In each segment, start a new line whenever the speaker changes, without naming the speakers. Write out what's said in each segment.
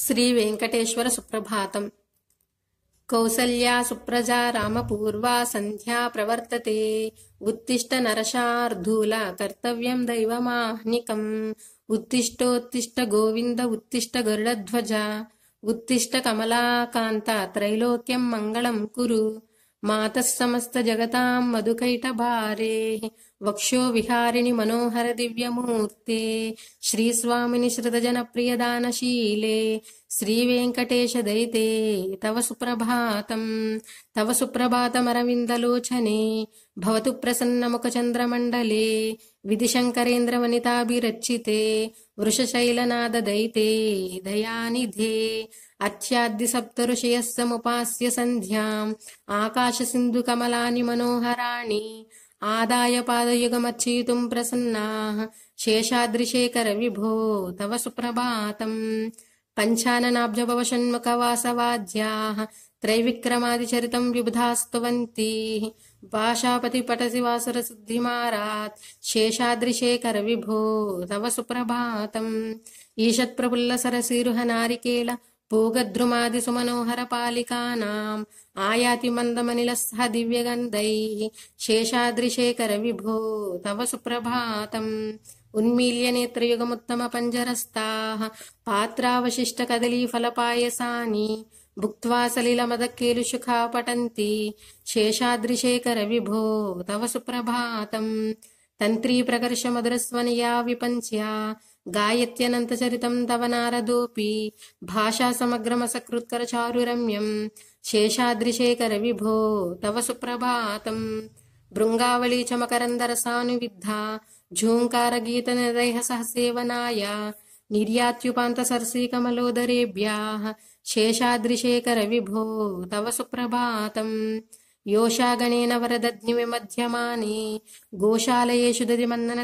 श्रीवेङ्कटेश्वरसुप्रभातम् कौसल्या सुप्रजा रामपूर्वा सन्ध्या प्रवर्तते उत्तिष्ठ नरशार्धूल कर्तव्यम् दैवमाह्निकम् उत्तिष्ठोत्तिष्ठगोविन्द उत्तिष्ठगरुडध्वजा उत्तिष्ठकमला कान्ता त्रैलोक्यम् मङ्गलम् कुरु मातः समस्त मधुकैटभारेः मनोहर दिव्यमूर्ते श्रीस्वामिनि श्रीवेङ्कटेश श्रीवेङ्कटेशदयिते तव सुप्रभातम् तव सुप्रभातमरविन्दलोचने भवतु प्रसन्नमुखचन्द्रमण्डले विधिशङ्करेन्द्रवनिताभिरचिते वृषशैलनादयिते दयानिध्ये अच्छ्यादिसप्तरुषयस्य समुपास्य सन्ध्याम् आकाशसिन्धुकमलानि मनोहराणि आदाय पादयुगमर्चयितुम् प्रसन्नाः शेषादृशे करविभो तव सुप्रभातम् पञ्चाननाब्जभवषण्मुखवासवाद्याः त्रैविक्रमादिचरितं विबुधास्तुवन्तीः पाषापतिपटसि वासुरसिद्धिमारात् शेषादृशे करविभो तव सुप्रभातम् ईषत्प्रभुल्लसरसिरुह नारिकेल पूगद्रुमादिसुमनोहरपालिकानाम् आयाति मन्दमनिलस्सह दिव्यगन्धैः शेषाद्रिशेखर विभो तव सुप्रभातम् उन्मील्य नेत्रयुगमुत्तमपञ्जरस्ताः पात्रावशिष्टकदलीफलपायसानि भुक्त्वा सलिलमदकेलुशुखा पटन्ति शेषाद्रिशेखर विभो तव सुप्रभातम् तन्त्री प्रकर्षमधुरस्वनया विपञ्च्या गायत्यनन्तचरितं तव नारदोऽपि भाषासमग्रमसकृत्करचारुरम्यम् शेषादृशे करविभो तव सुप्रभातम् बृङ्गावलीचमकरन्दरसानुविद्धा झोङ्कारगीतनिरैहसहसेवनाय निर्यात्युपान्तसरसीकमलोदरेभ्याः शेषादृशे करविभो तव सुप्रभातम् योषागणेन वरदज्ञि गोशालयेषु दधिमन्दन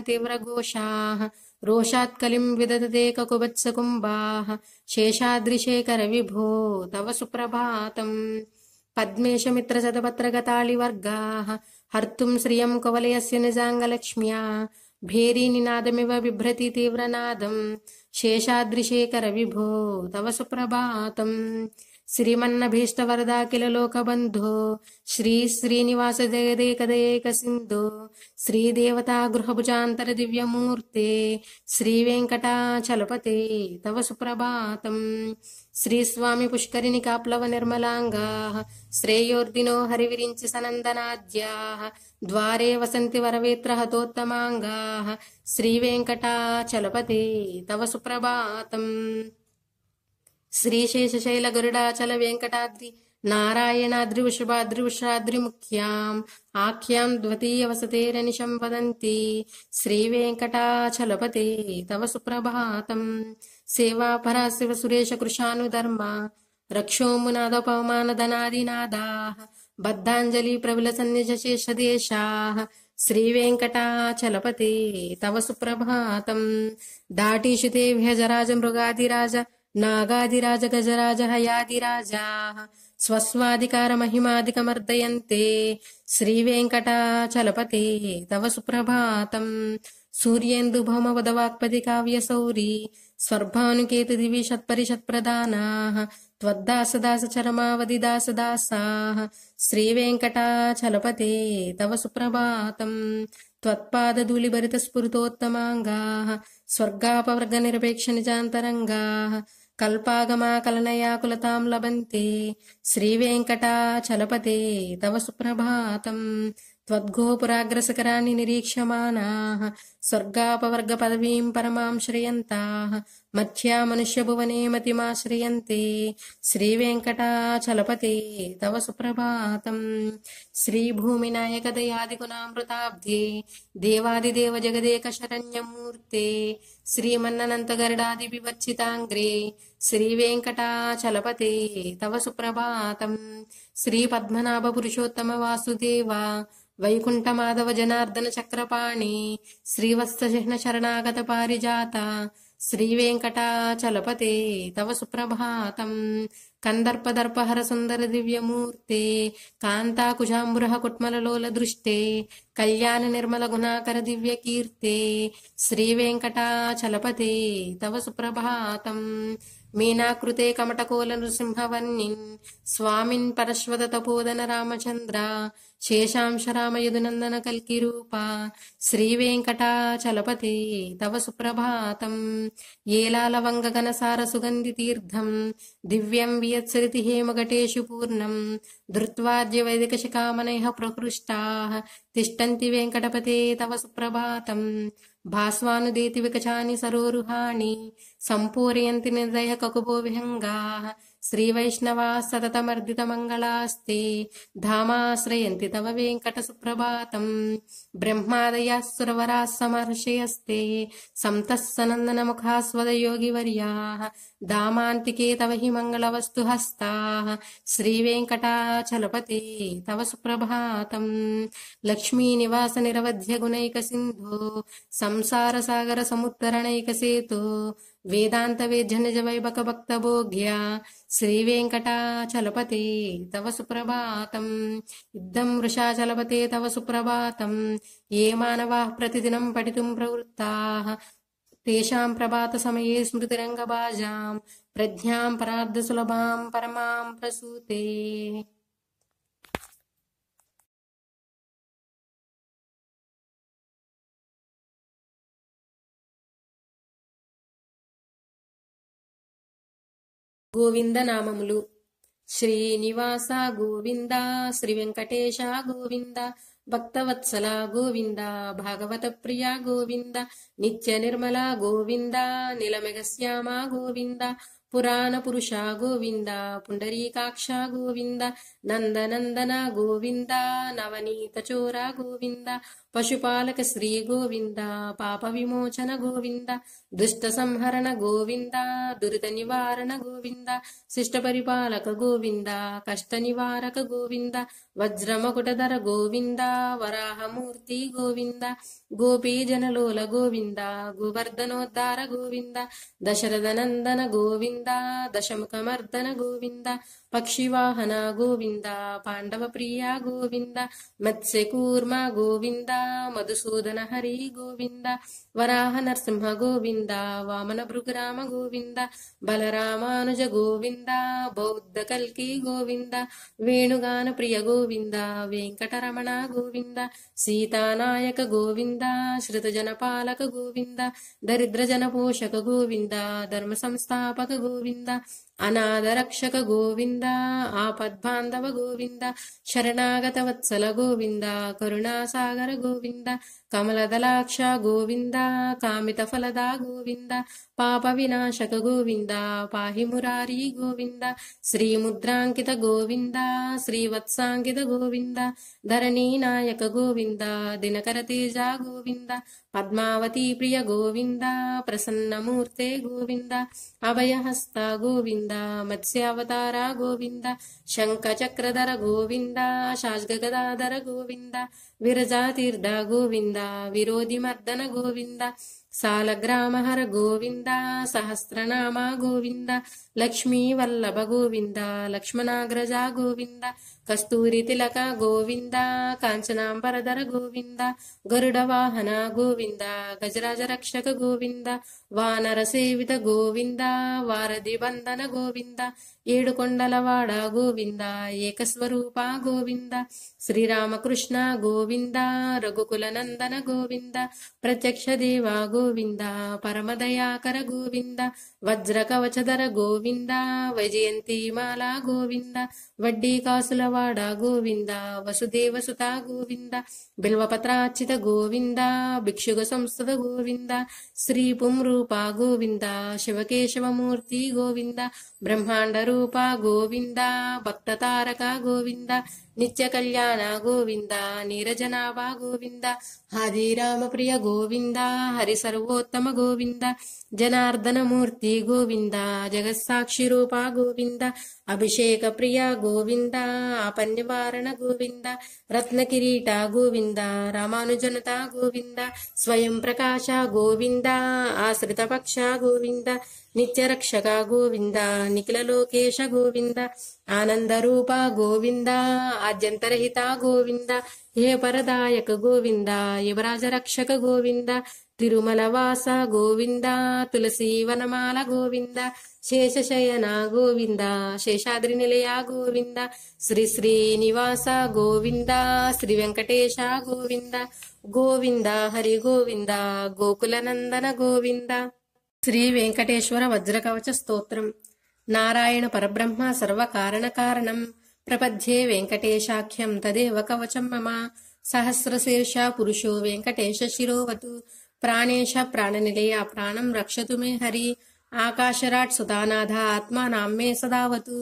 रोषात्कलिम् विदधदेकुबत्सकुम्भाः शेषादृशे करविभो तव सुप्रभातम् पद्मेशमित्रशतपत्रगतालिवर्गाः हर्तुम् श्रियम् कुवलयस्य निजाङ्गलक्ष्म्या भेरीनिनादमिव बिभ्रति तीव्रनादम् शेषादृशे करविभो तव सुप्रभातम् శ్రీమన్నభీష్టవరదాఖిల లోకబంధో శ్రీ శ్రీనివాస జగదేకదయేక సింధో శ్రీదేవతా గృహభుజాంతర దివ్యమూర్తే శ్రీవేంకటాచలపతే తవ సుప్రభాతం శ్రీస్వామి పుష్కరిణి కాప్లవ నిర్మలాంగా శ్రేయోర్దినో హరివిరించి సనందనాద్యా ద్వారే వసంతి వరవేత్ర హతోత్తమాంగా శ్రీవేంకటాచలపతే తవ సుప్రభాతం శ్రీశేషశైల గరుడాచల వెంకటాద్రి నారాయణాద్రి వృషభాద్రి వృషాద్రి ముఖ్యాం ఆఖ్యాం ద్వితీయ వసతేరనిశం వదంతి శ్రీవేంకటాచలపతే తవ సుప్రభాతం సేవాపరా శివ సురేష కృషానుధర్మ రక్షోమునాదపమానధనాదినాదా బద్ధాంజలి ప్రబుల సన్నిజశేషదేశా శ్రీవేంకటాచలపతే తవ సుప్రభాతం దాటీషుతే భ్యజరాజ మృగాదిరాజ నాగాదిరాజ గజరాజ హయాదిరాజా స్వస్వాధికార మహిమాధికమర్దయంతే శ్రీ వెంకటాచలపతే తవ సుప్రభాతం సూర్యేందు భౌమ సూర్యేందుభౌమవదవాక్పది కావ్యసౌరీ స్వర్భానుకేతు దివి షత్పరిషత్ప్రదానా సుప్రభాతం త్వత్పాద ధూళిభరిత तव స్వర్గాపవర్గ నిరపేక్ష నిజాంతరంగా కల్పాగమాకలనయాకులతాం లభంతే శ్రీవేంకటాచలపతే తవ సుప్రభాతం त्वद्गोपुराग्रसकराणि निरीक्षमाणाः स्वर्गापवर्गपदवीं परमां श्रियन्ताः मथ्या मनुष्यभुवने मतिमा श्रियन्ते श्रीवेङ्कटाचलपते तव सुप्रभातम् श्रीभूमिनायकदयादिगुणामृताब्धे देवादिदेव जगदेकशरण्यम् మూర్తే శ్రీమన్ననంత గరుడాది వివర్చితాంగ్రే శ్రీ వెంకటాచలపతే తవ సుప్రభాతం శ్రీ పద్మనాభ పురుషోత్తమ వాసుదేవ వైకుంఠ మాధవ జనార్దన చక్రపాణి శ్రీవత్సహ్న శరణాగత పారిజాత శ్రీ వెంకటాచలపతే తవ సుప్రభాతం కందర్పదర్పహర సుందర దివ్యమూర్తే కాంతాకుశాంబురహ కుట్మలలోల దృష్టే కళ్యాణ నిర్మల గుణాకర దివ్య కీర్తే శ్రీ వెంకటాచలపతే తవ సుప్రభాతం మీనాకృతే కమటకోల నృసింహవన్ని స్వామిన్ పరశ్వత తపోదన రామచంద్ర శేషాంశరామయదునందన కల్కిరూప శ్రీవేంకటాచలపతే తవ సుప్రభాతం ఏలాల సుగంధి తీర్థం దివ్యం వియత్సరితి హేమఘటేషు పూర్ణం ధృత్వాద్య వైదిక ధృత్వాద్యవైదికశిఖామనైః ప్రకృష్టా తిష్టంతి వెంకటపతే తవ సుప్రభాతం భాస్వానుదేతి వికచాని సరోరుహాణి సంపూరయంతి నిర్దయ కకుబో విహంగా శ్రీవైష్ణవా సతతమర్దితమంగళాస్తి ధామాశ్రయంతి తవ వెంకటసుప్రభాతం బ్రహ్మాదయాः సురవరాः సమర్షయస్తే సంతः सनन्दनमुखास्वदयोगिवर्याः दामान्तिके तव हि मङ्गलवस्तु हस्ताः श्रीवेङ्कटाचलपते तव सुप्रभातम् लक्ष्मीनिवासनिरवध्यगुणैकसिन्धो संसारसागरसमुत्तरणैकसेतु ವೇದಾಂತ ವೇದ್ಯನಿಜ ವೈಭಕ ಭಕ್ತ ಭೋಗ್ಯ ಶ್ರೀ ವೆಂಕಟಾಚಲಪತೆ ತವ ಸುಪ್ರಭಾತಂ ಇದ್ದಂ ವೃಷಾಚಲಪತೆ ತವ ಸುಪ್ರಭಾತಂ ಯೇ ಮಾನವಾ ಪ್ರತಿದಿನಂ ಪಠಿತುಂ ಪ್ರವೃತ್ತಾ తేషాం ప్రభాత సమయే స్మృతిరంగబాజాం ప్రజ్ఞాం పరార్థసులభాం పరమాం ప్రసూతే గోవిందనామములు ಶ್ರೀನಿವಾಸ గోవింద ಶ್ರೀ ವೆಂಕಟೇಶ ಗೋವಿಂದ ಭಕ್ತವತ್ಸಲ ಗೋವಿಂದ ಭಾಗವತ ಪ್ರಿಯ ಗೋವಿಂದ ನಿತ್ಯ ನಿರ್ಮಲ ಗೋವಿಂದ ನಿಲಮೆಗಸ್ಯಾಮ ಗೋವಿಂದ ಪುರಾಣ ಪುರುಷ ಗೋವಿಂದ ಪುಂಡರೀಕಾಕ್ಷ ಗೋವಿಂದ ನಂದನಂದನ ಗೋವಿಂದ ನವನೀತ ಚೋರ ಗೋವಿಂದ ಪಶುಪಾಲಕ ಶ್ರೀ ಗೋವಿಂದ ಪಾಪ ವಿಮೋಚನ ಗೋವಿಂದ ದುಷ್ಟ ಸಂಹರಣ ಗೋವಿಂದ ದುರಿತ ನಿವಾರಣ ಗೋವಿಂದ ಶಿಷ್ಟ ಪರಿಪಾಲಕ ಗೋವಿಂದ ಕಷ್ಟ ನಿವಾರಕ ಗೋವಿಂದ ವಜ್ರ ಮಕುಟಧರ ಗೋವಿಂದ ವರಾಹ ಮೂರ್ತಿ ಗೋವಿಂದ ಗೋಪಿ ಜನಲೋಲ ಗೋವಿಂದ ಗೋವರ್ಧನೋದ್ಧಾರ ಗೋವಿಂದ ದಶರಥ ನಂದನ ಗೋವಿಂದ ದಶಮುಖ ಮರ್ದನ ಗೋವಿಂದ ಪಕ್ಷಿವಾಹನ ಗೋವಿಂದ ಪಾಂಡವ ಪ್ರಿಯ ಗೋವಿಂದ ಮತ್ಸ್ಯ ಕೂರ್ಮ ಗೋವಿಂದ మధుసూదన హరి గోవింద వరాహ నరసింహ గోవింద వామన భృగరామ గోవింద బలరామానుజ గోవింద బౌద్ధ కల్కి గోవింద వేణుగాన ప్రియ గోవింద వెంకటరమణ గోవింద సీతానాయక గోవింద శ్రుతజన పాలక గోవింద దరిద్రజన పోషక గోవింద ధర్మ సంస్థాపక గోవింద అనాథరక్షక గోవింద ఆపద్బాంధవ గోవింద శరణాగత వత్సల గోవింద కరుణాసాగర గోవింద ಕಮಲದಲಾಕ್ಷ ಗೋವಿಂದ ಕಾಮಿತ ಫಲದ ಗೋವಿಂದ ಪಾಪ ವಿನಾಶಕ ಗೋವಿಂದ ಪಾಹಿ ಮುರಾರಿ ಗೋವಿಂದ ಶ್ರೀ ಮುದ್ರಾಂಕಿತ ಗೋವಿಂದ ಶ್ರೀವತ್ಸಾಂಕಿತ ಗೋವಿಂದ ಧರಣಿ ನಾಯಕ ಗೋವಿಂದ ದಿನಕರ ತೇಜ ಗೋವಿಂದ ಪದ್ಮಾವತಿ ಪ್ರಿಯ ಗೋವಿಂದ ಪ್ರಸನ್ನಮೂರ್ತೆ ಗೋವಿಂದ ಅಭಯಹಸ್ತ ಗೋವಿಂದ ಮತ್ಸ್ಯಾವತಾರ ಗೋವಿಂದ ಶಂಖಚಕ್ರಧರ ಗೋವಿಂದ ಶಾಸ್ಗಗದಾಧರ ಗೋವಿಂದ विरजातीर्दा गोविन्द विरोधिमर्दन गोविन्द सालग्राम हर गोविन्द सहस्रनामा गोविन्द लक्ष्मीवल्लभगोविन्द लक्ष्मणाग्रजा गोविन्द कस्तूरि तिलक गोविन्द काञ्चनाम्बरधर गोविन्द गरुडवाहना गोविन्द गोविन्द वानरसेवित गोविन्दा गोविन्द ఏడుకొండలవాడ గోవింద ఏకస్వరూప గోవింద శ్రీరామకృష్ణ గోవింద రఘుకుల నందన గోవింద ప్రత్యక్ష దేవ గోవింద పరమదయాకర గోవింద వజ్ర కవచధర గోవింద వైజయంతి మాల గోవింద వడ్డీ కాసులవాడ గోవింద వసుదేవ సుత గోవింద బిల్వపత్రార్చిత గోవింద భిక్షుగ సంస్థత గోవింద శ్రీ పుంరూప గోవింద శివకేశవమూర్తి గోవింద బ్రహ్మాండరు రూప గోవింద భక్త తారక గోవింద నిత్య కళ్యాణ గోవింద నీరజనాభ గోవింద హరి రామప్రియ గోవింద హరి సర్వోత్తమ గోవింద జనార్దనమూర్తి గోవింద జగత్సాక్షి రూప గోవింద అభిషేక ప్రియ గోవింద అపన్యవారణ గోవింద రత్న కిరీట గోవింద రామానుజనత గోవింద స్వయం ప్రకాశ గోవింద ఆశ్రితపక్ష గోవింద నిత్యరక్షక గోవింద నిఖిల లోకేశ గోవింద ఆనందరూప గోవింద ఆద్యంతరహిత గోవింద హే వరదాయక గోవింద యువరాజరక్షక గోవింద తిరుమల వాస గోవింద తులసి వనమాల గోవింద శేషశయన గోవింద శేషాద్రి నిలయ గోవింద శ్రీ శ్రీనివాస గోవింద శ్రీ వెంకటేశ గోవింద గోవింద హరి గోవింద గోకులనందన గోవింద శ్రీ వెంకటేశ్వర వజ్రకవచ స్తోత్రం నారాయణ పరబ్రహ్మ సర్వ కారణ కారణం ప్రపద్యే వెంకటేశాఖ్యం తదేవ కవచం మమ సహస్రశీర్ష పురుషో వెంకటేశ శిరోవతు ప్రాణేశ ప్రాణనిలయ ప్రాణం రక్షతు మే హరి ఆకాశరాట్ సుధానాథ ఆత్మానాం మే సదావతు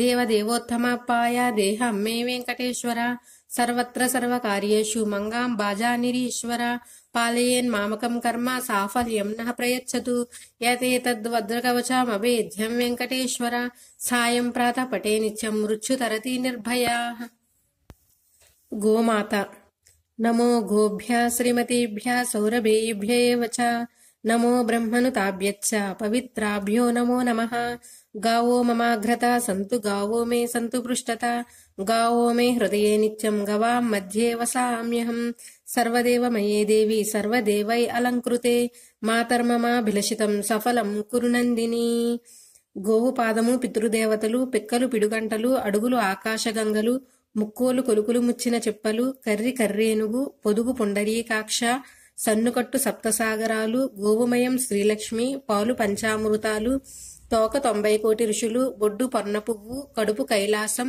దేవదేవోత్తమపాయ దేహం మే వెంకటేశ్వర సర్వత్ర సర్వకార్యేషు మంగాం బాజా నిరీశ్వర पालयन्मामकम् कर्म साफल्यम् नः प्रयच्छतु यते तद्वद्रकवचामवेद्यम् वेङ्कटेश्वर सायम् प्रातः पटे नित्यम् मृच्छुतरति निर्भयाः गोमाता नमो गोभ्यः श्रीमतीभ्यः सौरभेभ्येव च నమో బ్రహ్మను తాభ్యచ్చ పవిత్రాభ్యో నమో నమః గావో మమాఘ్రత సంతు గావో మే సంతు పృష్టత గావో మే హృదయే నిత్యం గవాం మధ్యే వసామ్యహం సర్వదేవమయే దేవి సర్వదేవై అలంకృతే మాతర్మమాభిలషితం సఫలం కురునందిని గోవు పాదము పితృదేవతలు పిక్కలు పిడుగంటలు అడుగులు ఆకాశగంగలు ముక్కోలు కొలుకులు ముచ్చిన చెప్పలు కర్రి కర్రేనుగు పొదుగు పొండరీకాక్ష సన్నుకట్టు సప్తసాగరాలు గోవుమయం శ్రీలక్ష్మి పాలు పంచామృతాలు తోక తొంభై కోటి ఋషులు బొడ్డు పొన్నపువ్వు కడుపు కైలాసం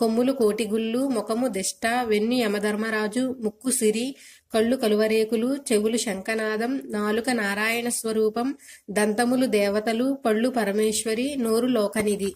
కొమ్ములు కోటిగుళ్ళు ముఖము దిష్ట వెన్ను యమధర్మరాజు ముక్కు సిరి కళ్ళు కలువరేకులు చెవులు శంఖనాదం నాలుక నారాయణ స్వరూపం దంతములు దేవతలు పళ్ళు పరమేశ్వరి నోరు లోకనిధి